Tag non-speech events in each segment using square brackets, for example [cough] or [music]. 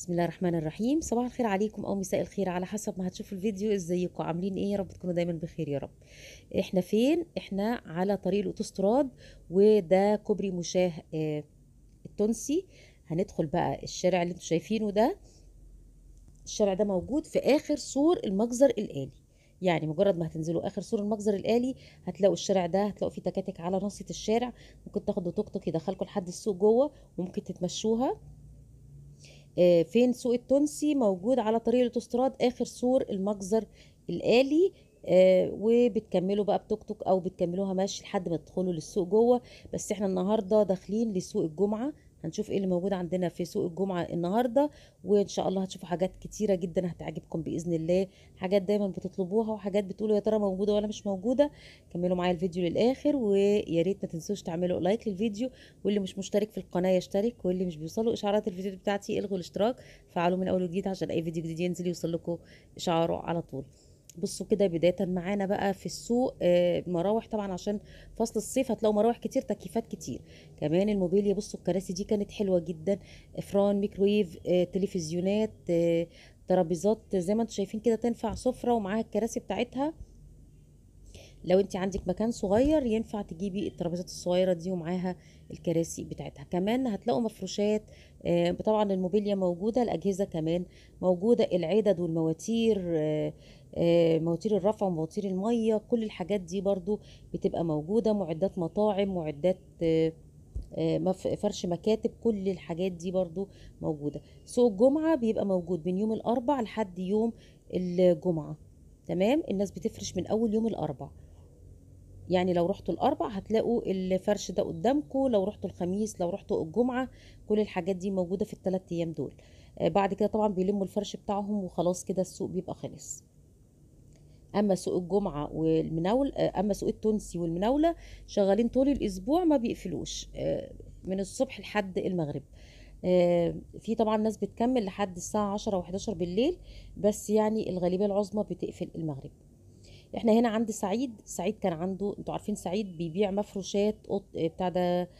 بسم الله الرحمن الرحيم صباح الخير عليكم او مساء الخير على حسب ما هتشوفوا الفيديو ازيكم عاملين ايه يا رب تكونوا دايما بخير يا رب احنا فين احنا على طريق الاوتوستراد وده كوبري مشاه آه، التونسي هندخل بقى الشارع اللي انتم شايفينه ده الشارع ده موجود في اخر سور المجزر الالي يعني مجرد ما هتنزلوا اخر سور المجزر الالي هتلاقوا الشارع ده هتلاقوا فيه تكاتك على ناصيه الشارع ممكن تاخدوا توك توك يدخلكم لحد السوق جوه وممكن تتمشوها آه، فين سوق التونسي موجود على طريق الاوتوستراد اخر سور المجزر الالي آه وبتكملوا بقى بتوك توك او بتكملوها ماشي لحد ما تدخلوا للسوق جوه بس احنا النهارده داخلين لسوق الجمعه هنشوف ايه اللي موجود عندنا في سوق الجمعه النهارده وان شاء الله هتشوفوا حاجات كتيره جدا هتعجبكم باذن الله حاجات دايما بتطلبوها وحاجات بتقولوا يا ترى موجوده ولا مش موجوده كملوا معايا الفيديو للاخر ويا ريت ما تنسوش تعملوا لايك للفيديو واللي مش مشترك في القناه يشترك واللي مش بيوصله اشعارات الفيديو بتاعتي الغوا الاشتراك فعلوا من اول وجديد عشان اي فيديو جديد ينزل يوصل لكم اشعاره على طول بصوا كده بدايه معانا بقى في السوق آه، مراوح طبعا عشان فصل الصيف هتلاقوا مراوح كتير تكييفات كتير كمان الموبيليا بصوا الكراسي دي كانت حلوه جدا افران ميكرويف آه، تلفزيونات آه، ترابيزات زي ما انتم شايفين كده تنفع سفره ومعاها الكراسي بتاعتها لو انت عندك مكان صغير ينفع تجيبي الترابيزات الصغيره دي ومعاها الكراسي بتاعتها كمان هتلاقوا مفروشات آه، طبعا الموبيليا موجوده الاجهزه كمان موجوده العدد والمواتير آه، آه، مواتير الرفع ومواتير الميه كل الحاجات دي برضو بتبقى موجوده معدات مطاعم معدات فرش مكاتب كل الحاجات دي برضو موجودة سوق الجمعة بيبقى موجود من يوم الأربع لحد يوم الجمعة تمام الناس بتفرش من أول يوم الأربع يعني لو رحتوا الاربع هتلاقوا الفرش ده قدامكم لو رحتوا الخميس لو رحتوا الجمعه كل الحاجات دي موجوده في الثلاث ايام دول آه، بعد كده طبعا بيلموا الفرش بتاعهم وخلاص كده السوق بيبقى خلص اما سوق الجمعه والمناول آه، اما سوق التونسي والمناوله شغالين طول الاسبوع ما بيقفلوش آه، من الصبح لحد المغرب في طبعا ناس بتكمل لحد الساعه 10 و11 بالليل بس يعني الغالبيه العظمى بتقفل المغرب احنا هنا عند سعيد سعيد كان عنده انتوا عارفين سعيد بيبيع مفروشات بتاع ده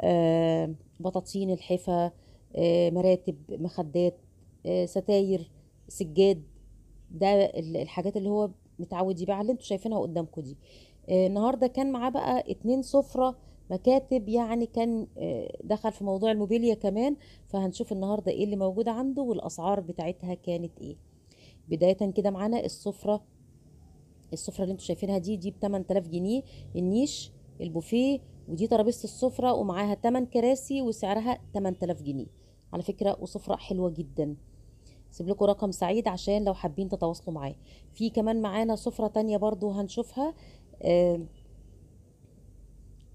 آه، بطاطين الحفا آه، مراتب مخدات آه، ستاير سجاد ده الحاجات اللي هو متعود يبيعها اللي انتوا شايفينها قدامكم دي النهارده كان معاه بقى اتنين سفره مكاتب يعني كان دخل في موضوع الموبيليا كمان فهنشوف النهارده ايه اللي موجود عنده والاسعار بتاعتها كانت ايه بدايه كده معانا السفره السفره اللي انتم شايفينها دي دي ب 8000 جنيه النيش البوفيه ودي ترابيزه السفره ومعاها 8 كراسي وسعرها 8000 جنيه على فكره وسفره حلوه جدا سيب لكم رقم سعيد عشان لو حابين تتواصلوا معاه في كمان معانا سفره تانية برضو هنشوفها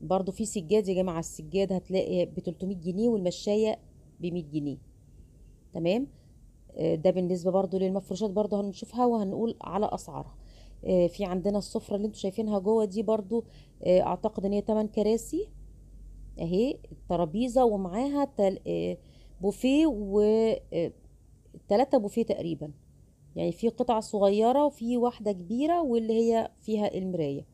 برضو في سجاد يا جماعه السجاد هتلاقي ب 300 جنيه والمشايه ب 100 جنيه تمام آه، ده بالنسبه برضو للمفروشات برضو هنشوفها وهنقول على اسعارها آه، في عندنا السفرة اللي انتوا شايفينها جوه دي برضو آه، اعتقد ان هي 8 كراسي اهي الترابيزه ومعاها تل... آه، بوفيه و تلاتة بوفيه تقريبا يعني في قطع صغيرة وفي واحدة كبيرة واللي هي فيها المراية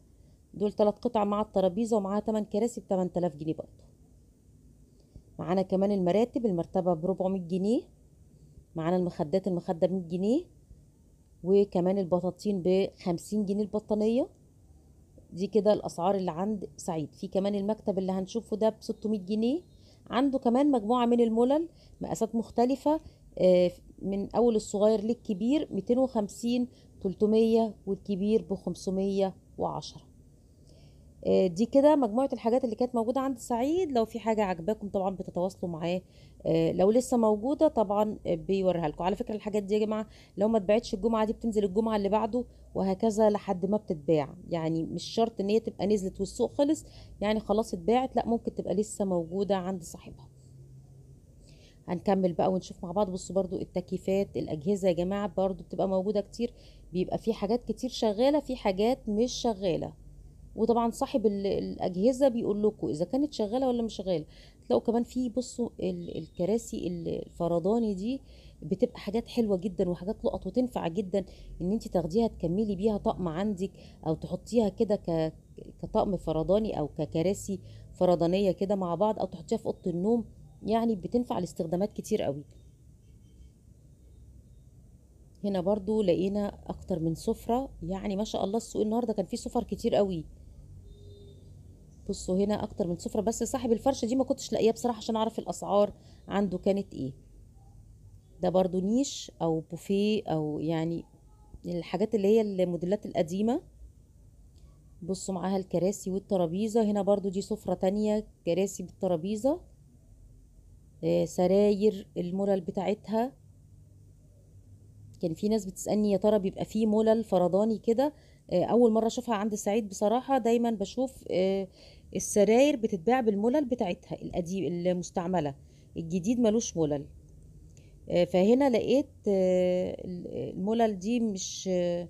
دول تلات قطع مع الترابيزة ومعاها تمن كراسي بتمن تلاف جنيه برضو معانا كمان المراتب المرتبة بربعمية جنيه معانا المخدات المخدة بمية جنيه وكمان البطاطين بخمسين جنيه البطانية دي كده الأسعار اللي عند سعيد في كمان المكتب اللي هنشوفه ده بستمية جنيه عنده كمان مجموعة من الملل مقاسات مختلفة آه، من أول الصغير للكبير ميتين وخمسين تلتمية والكبير بخمسمية وعشرة آه، دي كده مجموعة الحاجات اللي كانت موجودة عند سعيد لو في حاجة عجباكم طبعا بتتواصلوا معاه آه، لو لسه موجودة طبعا آه، بيوريها لكم على فكرة الحاجات دي يا جماعة لو ما تبعتش الجمعة دي بتنزل الجمعة اللي بعده وهكذا لحد ما بتتباع يعني مش شرط ان هي تبقى نزلت والسوق خلص يعني خلاص اتباعت لا ممكن تبقى لسه موجودة عند صاحبها هنكمل بقى ونشوف مع بعض بصوا برضو التكييفات الاجهزه يا جماعه برضو بتبقى موجوده كتير بيبقى في حاجات كتير شغاله في حاجات مش شغاله وطبعا صاحب الاجهزه بيقول لكم اذا كانت شغاله ولا مش شغاله تلاقوا كمان في بصوا الكراسي الفرداني دي بتبقى حاجات حلوه جدا وحاجات لقط وتنفع جدا ان انت تاخديها تكملي بيها طقم عندك او تحطيها كده كطقم فرداني او ككراسي فردانيه كده مع بعض او تحطيها في اوضه النوم يعني بتنفع لاستخدامات كتير قوي هنا برضو لقينا اكتر من سفره يعني ما شاء الله السوق النهارده كان فيه سفر كتير قوي بصوا هنا اكتر من سفره بس صاحب الفرشه دي ما كنتش لاقياه بصراحه عشان اعرف الاسعار عنده كانت ايه ده برضو نيش او بوفيه او يعني الحاجات اللي هي الموديلات القديمه بصوا معاها الكراسي والترابيزه هنا برضو دي سفره تانية كراسي بالترابيزه آه سراير المولل بتاعتها كان في ناس بتسالني يا ترى بيبقى فيه مولل فرداني كده آه، اول مره اشوفها عند سعيد بصراحه دايما بشوف آه، السراير بتتباع بالملل بتاعتها القديم المستعملة الجديد ملوش ملل آه، فهنا لقيت آه، الملل دي مش آه،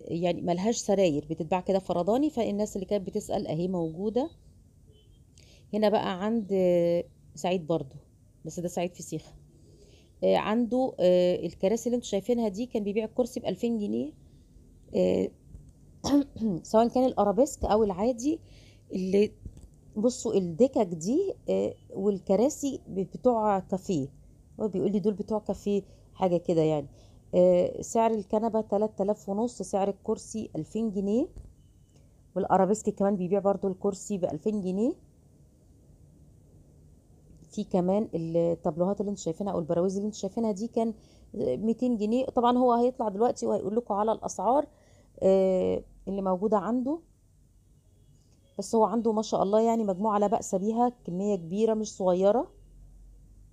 يعني ملهاش سراير بتتباع كده فرداني فالناس اللي كانت بتسأل اهي موجودة هنا بقى عند سعيد برضو بس ده سعيد سيخة عنده الكراسي اللي انتوا شايفينها دي كان بيبيع الكرسي بألفين جنيه [clears throat] سواء كان الارابيسك او العادي اللي بصوا الدكك دي آه، والكراسي بتوع كافيه هو بيقول لي دول بتوع كافيه حاجه كده يعني آه، سعر الكنبه 3000 ونص سعر الكرسي 2000 جنيه والارابيسك كمان بيبيع برضو الكرسي ب 2000 جنيه في كمان التابلوهات اللي انتم شايفينها او البراويز اللي انتم شايفينها دي كان 200 جنيه طبعا هو هيطلع دلوقتي وهيقول لكم على الاسعار اللي موجودة عنده بس هو عنده ما شاء الله يعني مجموعة لا بأس بيها كمية كبيرة مش صغيرة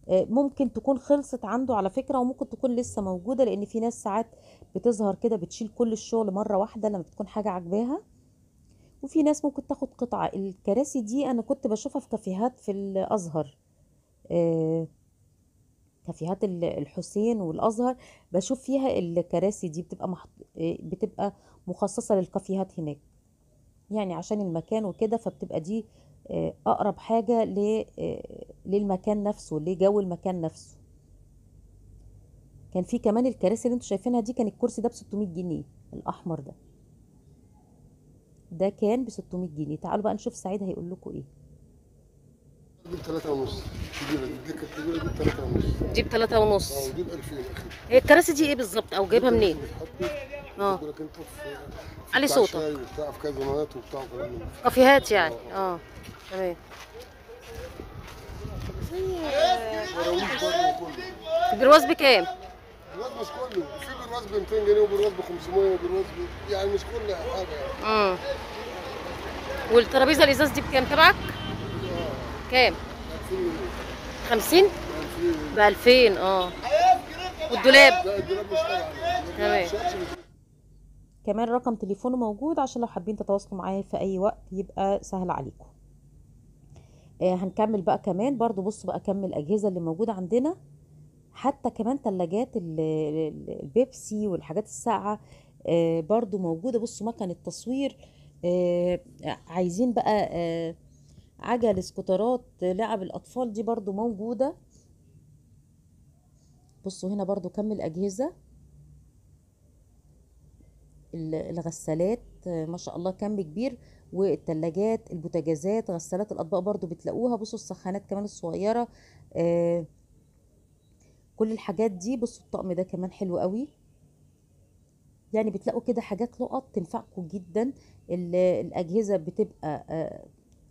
آه، ممكن تكون خلصت عنده على فكرة وممكن تكون لسه موجودة لأن في ناس ساعات بتظهر كده بتشيل كل الشغل مرة واحدة لما بتكون حاجة عجباها وفي ناس ممكن تاخد قطعة الكراسي دي أنا كنت بشوفها في كافيهات في الأزهر آه، كافيهات الحسين والازهر بشوف فيها الكراسي دي بتبقى محط... آه، بتبقى مخصصه للكافيهات هناك يعني عشان المكان وكده فبتبقى دي آه، اقرب حاجه ل... آه، للمكان نفسه لجو المكان نفسه كان في كمان الكراسي اللي انتوا شايفينها دي كان الكرسي ده ب 600 جنيه الاحمر ده ده كان ب 600 جنيه تعالوا بقى نشوف سعيد هيقول لكم ايه 3 ونص كبيره دي كانت 3 ونص دي ب 3 ونص اه هي الكراسي دي ايه بالظبط او جايبها منين؟ اه, اه. علي صوتك بتاع في كازينوات وبتاع كافيهات يعني اه تمام البرواز بكام؟ البرواز مش كله في برواز ب 200 جنيه وبرواز ب 500 وبرواز يعني مش كل حاجه يعني اه والترابيزه الازاز دي بكام تبعك؟ اه. كام؟ 2000 جنيه 50 ب 2000 اه والدولاب تمام كمان رقم تليفونه موجود عشان لو حابين تتواصلوا معاه في اي وقت يبقى سهل عليكم آه هنكمل بقى كمان برضو بصوا بقى كم الاجهزه اللي موجوده عندنا حتى كمان ثلاجات البيبسي والحاجات الساقعه آه برضو موجوده بصوا مكان التصوير آه عايزين بقى آه عجل سكوترات لعب الاطفال دي برضو موجودة بصوا هنا برضو كم الاجهزة الغسالات ما شاء الله كم كبير والتلاجات البوتاجازات غسالات الاطباق برضو بتلاقوها بصوا السخانات كمان الصغيرة آه كل الحاجات دي بصوا الطقم ده كمان حلو قوي يعني بتلاقوا كده حاجات لقط تنفعكم جدا الاجهزه بتبقى آه،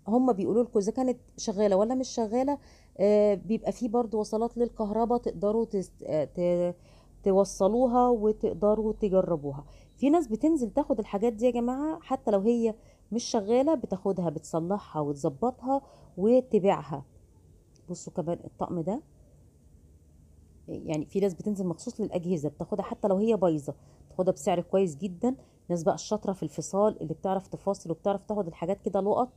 هم بيقولوا لكم اذا كانت شغاله ولا مش شغاله آه، بيبقى فيه برضو وصلات للكهرباء تقدروا آه، توصلوها وتقدروا تجربوها في ناس بتنزل تاخد الحاجات دي يا جماعه حتى لو هي مش شغاله بتاخدها بتصلحها وتظبطها وتبيعها بصوا كمان الطقم ده يعني في ناس بتنزل مخصوص للاجهزه بتاخدها حتى لو هي بايظه تاخدها بسعر كويس جدا ناس بقى الشاطره في الفصال اللي بتعرف تفاصل وبتعرف تاخد الحاجات كده لقط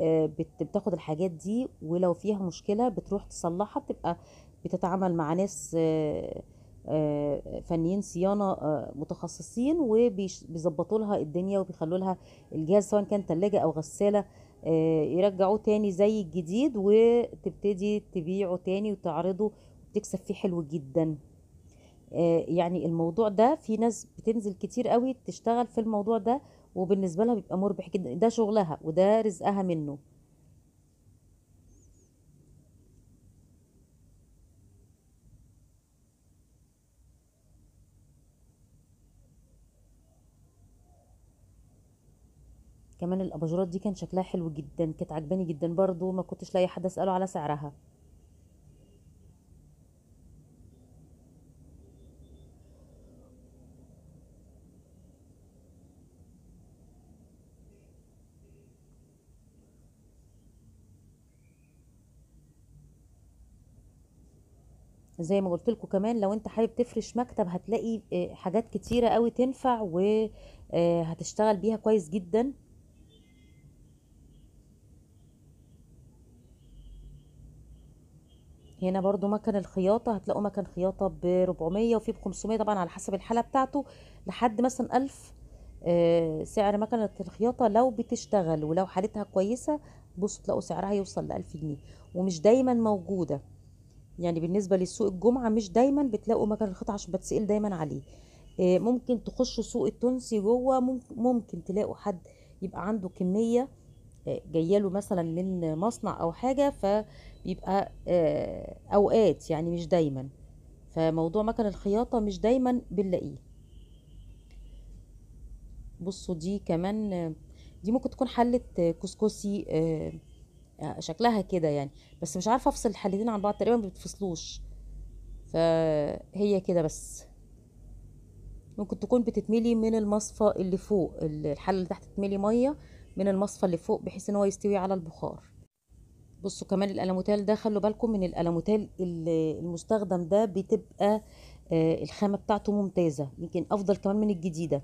آه، بتاخد الحاجات دي ولو فيها مشكله بتروح تصلحها بتبقى بتتعامل مع ناس آه، آه، فنيين صيانه متخصصين وبيظبطوا لها الدنيا وبيخلوا لها الجهاز سواء كان ثلاجه او غساله يرجعوه تاني زي الجديد وتبتدي تبيعه تاني وتعرضه وتكسب فيه حلو جدا يعني الموضوع ده في ناس بتنزل كتير قوي تشتغل في الموضوع ده وبالنسبه لها بيبقى مربح جدا ده شغلها وده رزقها منه كمان الاباجورات دي كان شكلها حلو جدا كانت عجباني جدا برضو ما كنتش لاقي حد اساله على سعرها زي ما قلت لكم كمان لو انت حابب تفرش مكتب هتلاقي آه، حاجات كتيره قوي تنفع وهتشتغل آه، بيها كويس جدا هنا برضو مكان الخياطة هتلاقوا مكان خياطة ب 400 وفي ب 500 طبعا على حسب الحالة بتاعته لحد مثلا 1000 آه، سعر مكنة الخياطة لو بتشتغل ولو حالتها كويسة بصوا تلاقوا سعرها يوصل ل 1000 جنيه ومش دايما موجودة يعني بالنسبه لسوق الجمعه مش دايما بتلاقوا مكان الخيط عشان بتسال دايما عليه آه، ممكن تخشوا سوق التونسي جوه ممكن تلاقوا حد يبقى عنده كميه آه، جايه له مثلا من مصنع او حاجه فبيبقى آه، اوقات يعني مش دايما فموضوع مكن الخياطه مش دايما بنلاقيه بصوا دي كمان دي ممكن تكون حله كسكسي يعني شكلها كده يعني بس مش عارفه افصل الحلتين عن بعض تقريبا ما بتفصلوش فهي كده بس ممكن تكون بتتملي من المصفى اللي فوق الحله اللي تحت تتملي ميه من المصفى اللي فوق بحيث ان هو يستوي على البخار بصوا كمان الالموتال ده خلوا بالكم من الالموتال المستخدم ده بتبقى آه، الخامه بتاعته ممتازه يمكن افضل كمان من الجديده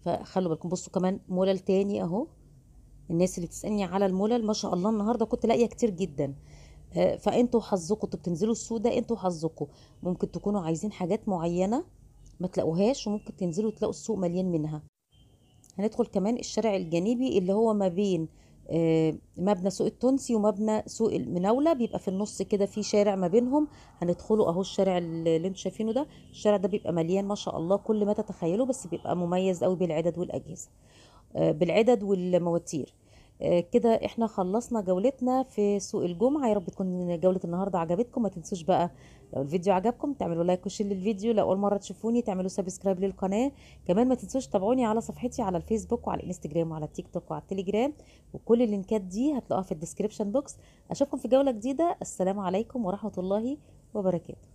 فخلوا بالكم بصوا كمان مولل تاني اهو الناس اللي بتسالني على الملل ما شاء الله النهارده كنت لاقيه كتير جدا آه، فانتوا حظكم انتوا بتنزلوا ده انتوا حظكم ممكن تكونوا عايزين حاجات معينه ما تلاقوهاش وممكن تنزلوا تلاقوا السوق مليان منها هندخل كمان الشارع الجانبي اللي هو ما بين آه، مبنى سوق التونسي ومبنى سوق المناوله بيبقى في النص كده في شارع ما بينهم هندخله اهو الشارع اللي انتوا شايفينه ده الشارع ده بيبقى مليان ما شاء الله كل ما تتخيلوا بس بيبقى مميز قوي بالعدد والاجهزه آه، بالعدد والمواتير آه، كده احنا خلصنا جولتنا في سوق الجمعه يا رب تكون جوله النهارده عجبتكم ما تنسوش بقى لو الفيديو عجبكم تعملوا لايك وشير للفيديو لو اول مره تشوفوني تعملوا سبسكرايب للقناه كمان ما تنسوش تتابعوني على صفحتي على الفيسبوك وعلى الانستجرام وعلى التيك توك وعلى التليجرام وكل اللينكات دي هتلاقوها في الديسكربشن بوكس اشوفكم في جوله جديده السلام عليكم ورحمه الله وبركاته